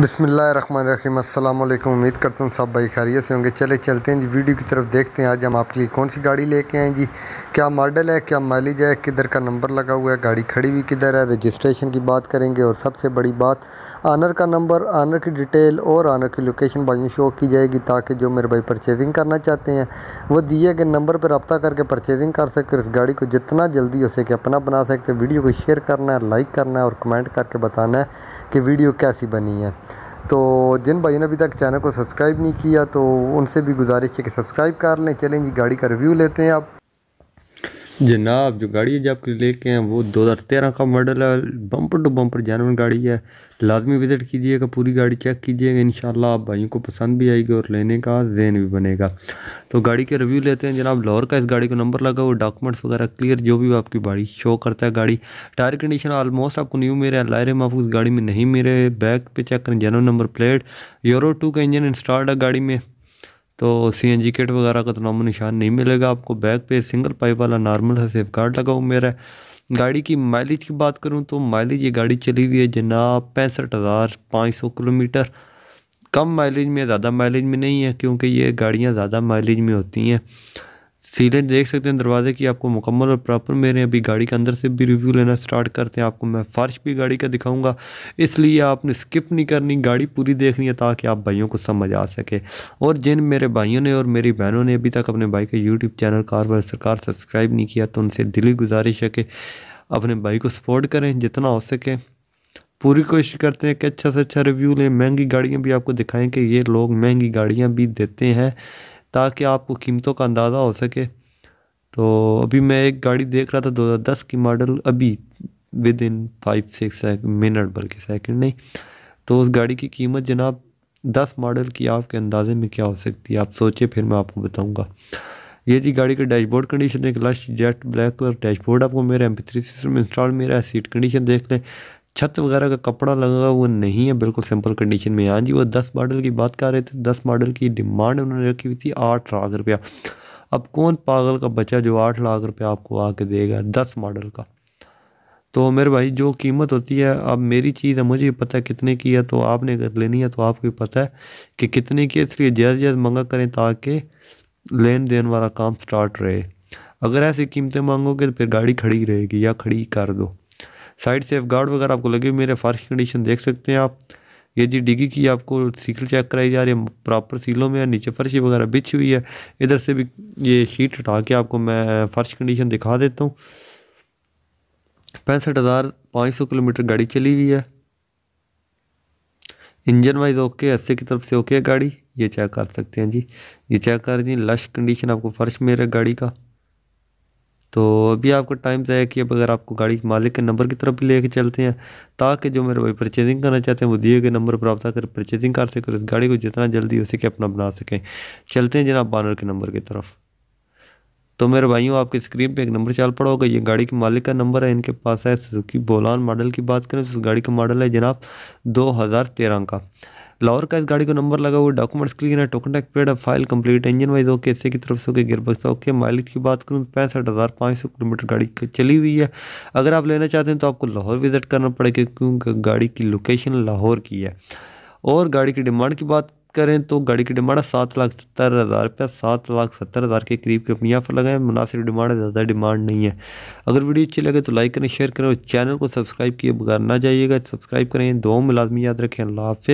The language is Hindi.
बसमीम अल्लाम उम्मीद करता हूँ सब भाई खैरियत से होंगे चले चलते हैं जी वीडियो की तरफ देखते हैं आज हम आपके लिए कौन सी गाड़ी लेके आए जी क्या मॉडल है क्या माइलेज है किधर का नंबर लगा हुआ है गाड़ी खड़ी हुई किधर है रजिस्ट्रेशन की बात करेंगे और सबसे बड़ी बात आनर का नंबर आनर की डिटेल और आनर की लोकेशन भाइयों शो की जाएगी ताकि जो मेरे भाई परचेजिंग करना चाहते हैं वो दिए गए नंबर पर रबता करके परचेजिंग कर सके इस गाड़ी को जितना जल्दी हो सके अपना बना सकते वीडियो को शेयर करना है लाइक करना है और कमेंट करके बताना है कि वीडियो कैसी बनी है तो जिन भाइयों ने अभी तक चैनल को सब्सक्राइब नहीं किया तो उनसे भी गुजारिश है कि सब्सक्राइब कर लें चलें जी गाड़ी का रिव्यू लेते हैं आप जनाब जो गाड़ी है जो आपके लेके हैं वो दो हज़ार तेरह का मॉडल है बम्पर टू बम्पर जानवर गाड़ी है लाजमी विज़िट कीजिएगा पूरी गाड़ी चेक कीजिएगा इन आप भाइयों को पसंद भी आएगी और लेने का जहन भी बनेगा तो गाड़ी के रिव्यू लेते हैं जनाब लाहौर का इस गाड़ी को नंबर लगा हुआ डॉक्यूमेंट्स वगैरह क्लियर जो भी आपकी गाड़ी शो करता है गाड़ी टायर कंडीशन ऑलमोस्ट आपको न्यू मेरे लायरे उस गाड़ी में नहीं मेरे बैक पर चेक करें general number plate euro two का इंजन इंस्टॉल्ड है गाड़ी में तो सी एन जी किट वगैरह का तो नामो निशान नहीं मिलेगा आपको बैक पे सिंगल पाइप वाला नॉर्मल सा सेफ गार्ड लगा हुआ मेरा गाड़ी की माइलेज की बात करूँ तो माइलेज ये गाड़ी चली हुई है जनाब पैंसठ हज़ार पाँच सौ किलोमीटर कम माइलेज में ज़्यादा माइलेज में नहीं है क्योंकि ये गाड़ियाँ ज़्यादा माइलेज में होती हैं सीधे देख सकते हैं दरवाज़े की आपको मुकम्मल और प्रॉपर मेरे अभी गाड़ी के अंदर से भी रिव्यू लेना स्टार्ट करते हैं आपको मैं फर्श भी गाड़ी का दिखाऊंगा इसलिए आपने स्किप नहीं करनी गाड़ी पूरी देखनी है ताकि आप भाइयों को समझ आ सके और जिन मेरे भाइयों ने और मेरी बहनों ने अभी तक अपने भाई का यूट्यूब चैनल कारवर सरकार सब्सक्राइब नहीं किया तो उनसे दिली गुजारिश है कि अपने भाई को सपोर्ट करें जितना हो सके पूरी कोशिश करते हैं कि अच्छा से अच्छा रिव्यू लें महंगी गाड़ियाँ भी आपको दिखाएँ कि ये लोग महंगी गाड़ियाँ भी देते हैं ताकि आपको कीमतों का अंदाज़ा हो सके तो अभी मैं एक गाड़ी देख रहा था 2010 की मॉडल अभी within five six minute बल्कि सेकंड नहीं तो उस गाड़ी की कीमत जनाब दस मॉडल की आपके अंदाजे में क्या हो सकती है आप सोचिए फिर मैं आपको बताऊंगा ये जी गाड़ी का डैशबोर्ड कंडीशन देख lush jet black colour dashboard आपको मेरा M P three system install मेरा सीट कंडीशन देख लें छत वगैरह का कपड़ा लगा वो नहीं है बिल्कुल सिंपल कंडीशन में हाँ जी वो दस मॉडल की बात कर रहे थे दस मॉडल की डिमांड उन्होंने रखी हुई थी आठ लाख रुपया अब कौन पागल का बच्चा जो आठ लाख रुपया आपको आके देगा दस मॉडल का तो मेरे भाई जो कीमत होती है अब मेरी चीज़ है मुझे पता है कितने की है तो आपने अगर लेनी है तो आपको भी पता है कि कितने की है इसलिए जायज़ जायज़ मंगा करें ताकि लेन देन वाला काम स्टार्ट रहे अगर ऐसी कीमतें मांगोगे तो फिर गाड़ी खड़ी रहेगी या खड़ी कर दो साइड सेफ गार्ड वगैरह आपको लगे मेरे फ़र्श कंडीशन देख सकते हैं आप ये जी डिगी की आपको सील चेक कराई जा रही है प्रॉपर सीलों में नीचे फर्श वगैरह बिछी हुई है इधर से भी ये शीट हटा के आपको मैं फ़र्श कंडीशन दिखा देता हूँ पैंसठ हज़ार पाँच सौ किलोमीटर गाड़ी चली हुई है इंजन वाइज ओके एसए की तरफ से ओके है गाड़ी ये चेक कर सकते हैं जी ये चेक कर जी लश कंडीशन आपको फ़र्श मेरे गाड़ी का तो अभी आपको टाइम ज़ाया अब अगर आपको गाड़ी के मालिक के नंबर की तरफ भी लेके चलते हैं ताकि जो मेरे भाई परचेजिंग करना चाहते हैं वो दिए गए नंबर पर आपता कर परचेजिंग कर सकें और इस गाड़ी को जितना जल्दी हो सके अपना बना सकें चलते हैं जनाब बानर के नंबर की तरफ तो मेरे भाइयों आपकी स्क्रीन पे एक नंबर चल पड़ा होगा ये गाड़ी के मालिक का नंबर है इनके पास है सुजुकी बोलान मॉडल की बात करें तो इस गाड़ी का मॉडल है जनाब 2013 का लाहौर का इस गाड़ी को नंबर लगा हुआ डॉक्यूमेंट्स क्लियर है टोकन टैक्स पेड है file complete engine wise okay हिस्से की तरफ से ओके गिर बक्सा ओके माइलेज की बात करूँ तो पैंसठ हज़ार पाँच सौ किलोमीटर गाड़ी चली हुई है अगर आप लेना चाहते हैं तो आपको लाहौर विज़िट करना पड़ेगा क्योंकि गाड़ी की लोकेशन लाहौर की है और गाड़ी की डिमांड की बात करें तो गाड़ी की डिमांड सात लाख सत्तर हज़ार रुपया सात लाख सत्तर हज़ार के करीब के अपनी यहाँ पर लगाएं मुनासिब डिमांड है ज़्यादा डिमांड नहीं है अगर वीडियो अच्छी लगे तो लाइक करें शेयर करें और चैनल को सब्सक्राइब किए बगैर ना जाइएगा सब्सक्राइब करें दो मुलाजमी याद रखें अल्लाह हाफि